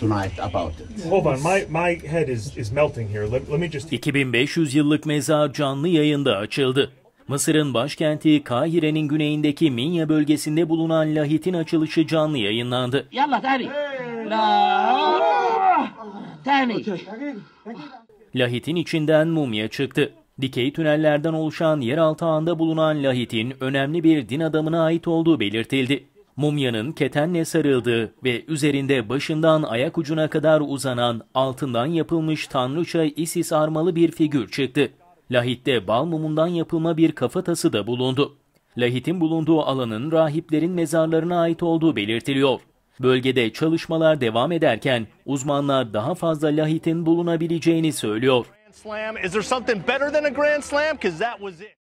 tonight about 2500 yıllık mezar canlı yayında açıldı. Mısır'ın başkenti Kahire'nin güneyindeki Minya bölgesinde bulunan lahitin açılışı canlı yayınlandı. Yallah tani. Tani. Lahitin içinden mumya çıktı. Dikey tünellerden oluşan yeraltı ağında bulunan lahitin önemli bir din adamına ait olduğu belirtildi mumyanın ketenle sarıldığı ve üzerinde başından ayak ucuna kadar uzanan altından yapılmış tanrıça Isis armalı bir figür çıktı. Lahitte bal mumundan yapılma bir kafatası da bulundu. Lahit'in bulunduğu alanın rahiplerin mezarlarına ait olduğu belirtiliyor. Bölgede çalışmalar devam ederken uzmanlar daha fazla lahitin bulunabileceğini söylüyor. Is there something better than a grand slam? Because that was it.